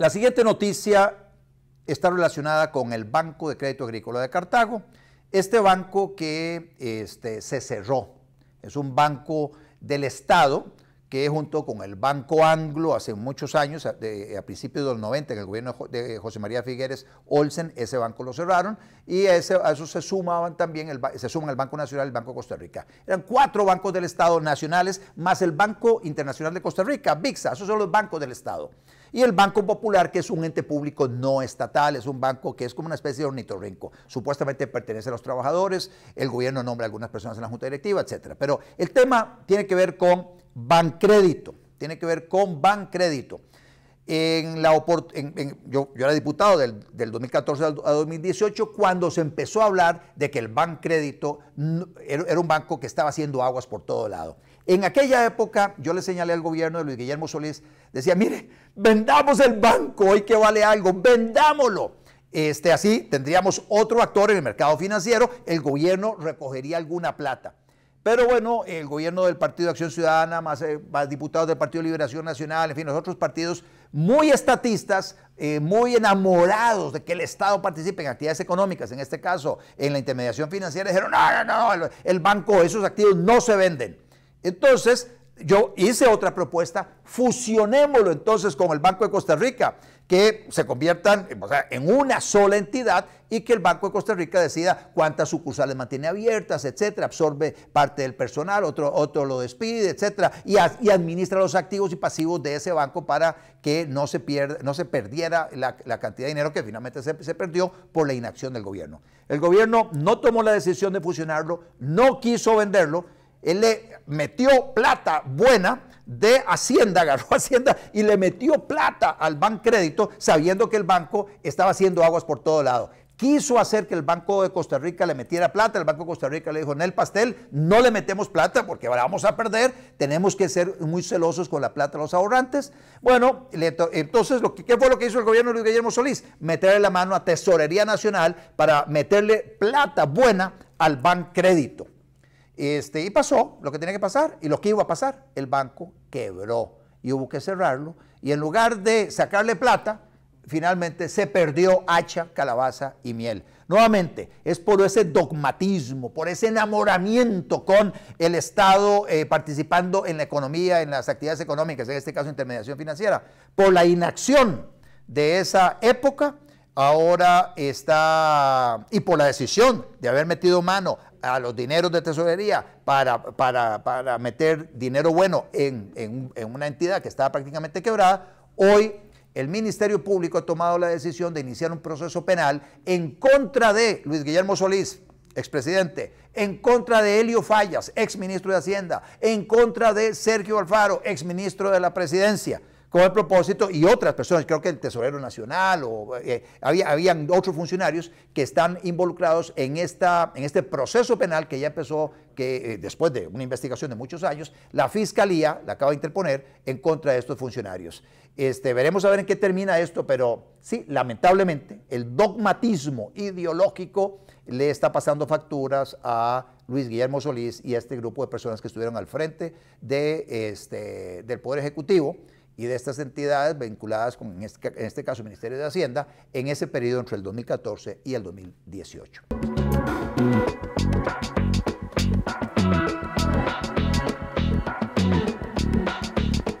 La siguiente noticia está relacionada con el Banco de Crédito Agrícola de Cartago. Este banco que este, se cerró es un banco del Estado que junto con el Banco Anglo hace muchos años, a, principios del 90, en el gobierno de José María Figueres Olsen, ese banco lo cerraron, y a, eso se sumaban también, el, se suman el Banco Nacional y el Banco de Costa Rica. Eran cuatro bancos del Estado nacionales, más el Banco Internacional de Costa Rica, VIXA, esos son los bancos del Estado. Y el Banco Popular, que es un ente público no estatal, es un banco que es como una especie de ornitorrinco. Supuestamente pertenece a los trabajadores, el gobierno nombra a algunas personas en la junta directiva, etc. Pero el tema tiene que ver con Bancrédito, tiene que ver con Bancrédito en la yo, era diputado del, 2014 al, 2018 cuando se empezó a hablar de que el banco crédito era un banco que estaba haciendo aguas por todo lado. En aquella época yo le señalé al gobierno de Luis Guillermo Solís, decía, mire, vendamos el banco hoy que vale algo, vendámoslo. Este, así tendríamos otro actor en el mercado financiero, el gobierno recogería alguna plata. Pero bueno, el gobierno del Partido de Acción Ciudadana, eh, más, diputados del Partido de Liberación Nacional, en fin, los otros partidos muy estatistas, eh, muy enamorados de que el Estado participe en actividades económicas, en este caso en la intermediación financiera, dijeron, no, no, no, el banco, esos activos no se venden. Entonces, yo hice otra propuesta, fusionémoslo entonces con el Banco de Costa Rica, que se conviertan en una sola entidad y que el Banco de Costa Rica decida cuántas sucursales mantiene abiertas, etcétera, absorbe parte del personal, otro, otro lo despide, etcétera, y, administra los activos y pasivos de ese banco para que no se, pierda, no se perdiera la, cantidad de dinero que finalmente se, se perdió por la inacción del gobierno. El gobierno no tomó la decisión de fusionarlo, no quiso venderlo, él le metió plata buena de Hacienda, agarró Hacienda y le metió plata al Crédito, sabiendo que el banco estaba haciendo aguas por todo lado. Quiso hacer que el Banco de Costa Rica le metiera plata, el Banco de Costa Rica le dijo, en el pastel no le metemos plata porque ahora vamos a perder, tenemos que ser muy celosos con la plata de los ahorrantes. Bueno, entonces, ¿qué fue lo que hizo el gobierno de Luis Guillermo Solís? Meterle la mano a Tesorería Nacional para meterle plata buena al Crédito. Este, y pasó lo que tenía que pasar y lo que iba a pasar, el banco quebró y hubo que cerrarlo. Y en lugar de sacarle plata, finalmente se perdió hacha, calabaza y miel. Nuevamente, es por ese dogmatismo, por ese enamoramiento con el Estado eh, participando en la economía, en las actividades económicas, en este caso intermediación financiera, por la inacción de esa época ahora está, y por la decisión de haber metido mano a los dineros de tesorería para, meter dinero bueno en, una entidad que estaba prácticamente quebrada, hoy el Ministerio Público ha tomado la decisión de iniciar un proceso penal en contra de Luis Guillermo Solís, expresidente, en contra de Helio Fallas, exministro de Hacienda, en contra de Sergio Alfaro, exministro de la Presidencia con el propósito, y otras personas, creo que el Tesorero Nacional, o eh, había, habían otros funcionarios que están involucrados en, esta, en este proceso penal que ya empezó, que eh, después de una investigación de muchos años, la Fiscalía la acaba de interponer en contra de estos funcionarios. Este, veremos a ver en qué termina esto, pero sí, lamentablemente, el dogmatismo ideológico le está pasando facturas a Luis Guillermo Solís y a este grupo de personas que estuvieron al frente de, este, del Poder Ejecutivo y de estas entidades vinculadas con, este, en este, caso, el Ministerio de Hacienda, en ese periodo entre el 2014 y el 2018.